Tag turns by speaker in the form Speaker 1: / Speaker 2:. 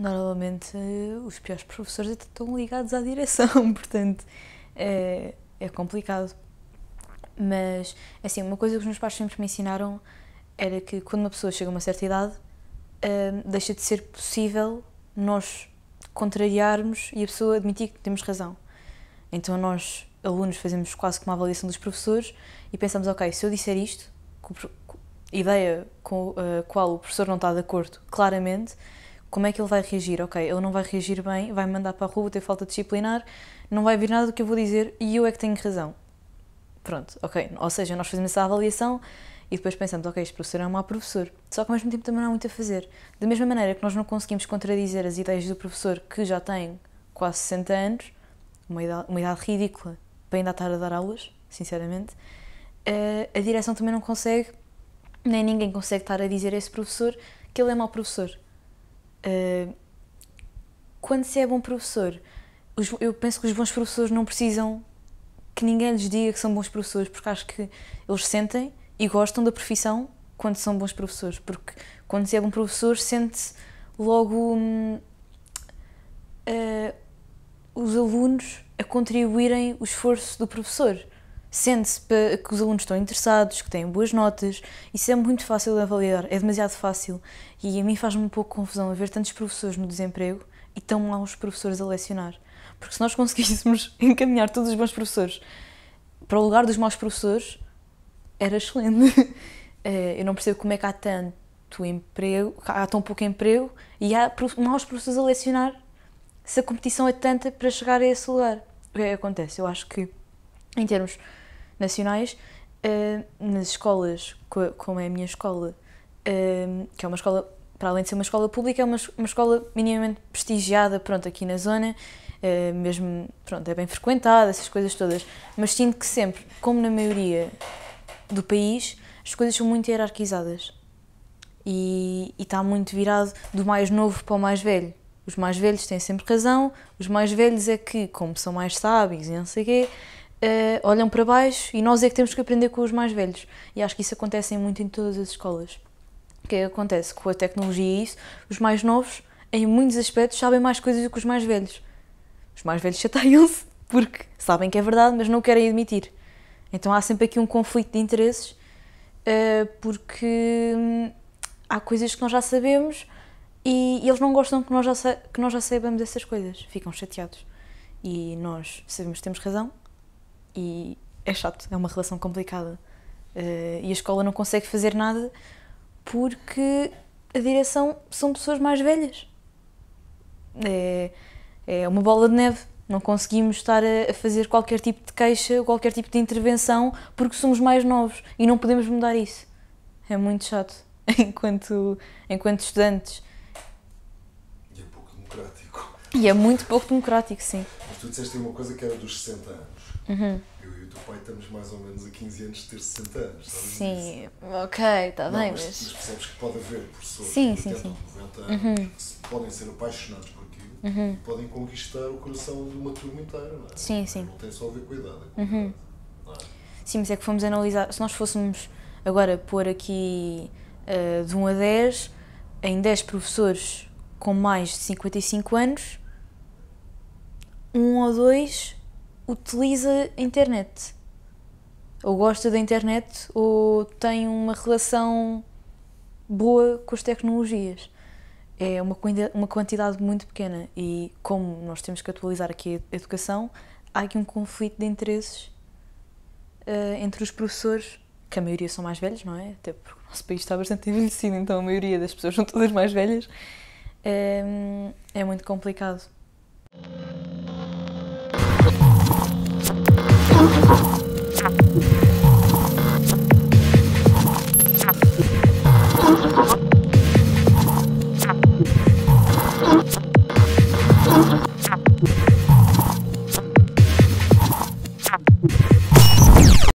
Speaker 1: normalmente eh, os piores professores estão ligados à direção, portanto é, é complicado. Mas, assim, uma coisa que os meus pais sempre me ensinaram era que quando uma pessoa chega a uma certa idade, eh, deixa de ser possível nós contrariarmos e a pessoa admitir que temos razão. Então nós, alunos, fazemos quase que uma avaliação dos professores e pensamos, ok, se eu disser isto, ideia com a eh, qual o professor não está de acordo, claramente, como é que ele vai reagir? Ok, ele não vai reagir bem, vai mandar para a rua, ter falta disciplinar, não vai vir nada do que eu vou dizer e eu é que tenho razão. Pronto, ok. Ou seja, nós fazemos essa avaliação e depois pensamos, ok, este professor é um mau professor. Só que ao mesmo tempo também não há muito a fazer. Da mesma maneira que nós não conseguimos contradizer as ideias do professor que já tem quase 60 anos, uma idade, uma idade ridícula para ainda estar a dar aulas, sinceramente, eh, a direção também não consegue, nem ninguém consegue estar a dizer a esse professor que ele é mau professor ah, quando se é bom professor, os, eu penso que os bons professores não precisam que ninguém lhes diga que são bons professores, porque acho que eles sentem e gostam da profissão quando são bons professores, porque quando se é bom professor sente-se logo uh, os alunos a contribuírem o esforço do professor sente-se que os alunos estão interessados, que têm boas notas, isso é muito fácil de avaliar, é demasiado fácil e a mim faz-me um pouco confusão haver tantos professores no desemprego e tão maus professores a lecionar. Porque se nós conseguíssemos encaminhar todos os bons professores para o lugar dos maus professores, era excelente. Eh, eu não percebo como é que há tanto emprego, há tão pouco emprego e há maus professores a lecionar se a competição é tanta para chegar a esse lugar. O que é acontece? Eu acho que em termos nacionais, uh, nas escolas, como é a minha escola, uh, que é uma escola, para além de ser uma escola pública, é uma, uma escola minimamente prestigiada, pronto, aqui na zona, uh, mesmo, pronto, é bem frequentada, essas coisas todas, mas sinto que sempre, como na maioria do país, as coisas são muito hierarquizadas e, e está muito virado do mais novo para o mais velho. Os mais velhos têm sempre razão, os mais velhos é que, como são mais sábios e não sei o quê, uh, olham para baixo e nós é que temos que aprender com os mais velhos. E acho que isso acontece muito em todas as escolas. O que é que acontece? Com a tecnologia e isso, os mais novos, em muitos aspectos, sabem mais coisas do que os mais velhos. Os mais velhos chateiam-se porque sabem que é verdade, mas não querem admitir. Então há sempre aqui um conflito de interesses uh, porque hum, há coisas que nós já sabemos e, e eles não gostam que nós, já, que nós já saibamos essas coisas, ficam chateados. E nós sabemos que temos razão, e é chato, é uma relação complicada. Uh, e a escola não consegue fazer nada porque a direção são pessoas mais velhas. É, é uma bola de neve. Não conseguimos estar a, a fazer qualquer tipo de queixa, qualquer tipo de intervenção, porque somos mais novos e não podemos mudar isso. É muito chato enquanto, enquanto estudantes. E é pouco democrático. E é muito pouco democrático, sim tu disseste uma coisa que era dos 60 anos. Uhum. Eu e o teu pai estamos mais ou menos a 15 anos de ter 60 anos, sabes Sim, disso? ok, está bem, mas, mas... percebes que pode haver pessoas sim, de 80 sim, sim. 90 anos uhum. que podem ser apaixonados por aquilo uhum. e podem conquistar o coração de uma turma inteira, não é? Sim, sim. Não tem só a ver com a idade, é com uhum. idade, é? Sim, mas é que fomos analisar, se nós fôssemos agora pôr aqui uh, de 1 a 10, em 10 professores com mais de 55 anos um ou dois utiliza a internet. Ou gosta da internet ou tem uma relação boa com as tecnologias. É uma, uma quantidade muito pequena e, como nós temos que atualizar aqui a educação, há aqui um conflito de interesses uh, entre os professores, que a maioria são mais velhos, não é? Até porque o nosso país está bastante envelhecido, então a maioria das pessoas são todas mais velhas. Um, ehm, é muito complicado.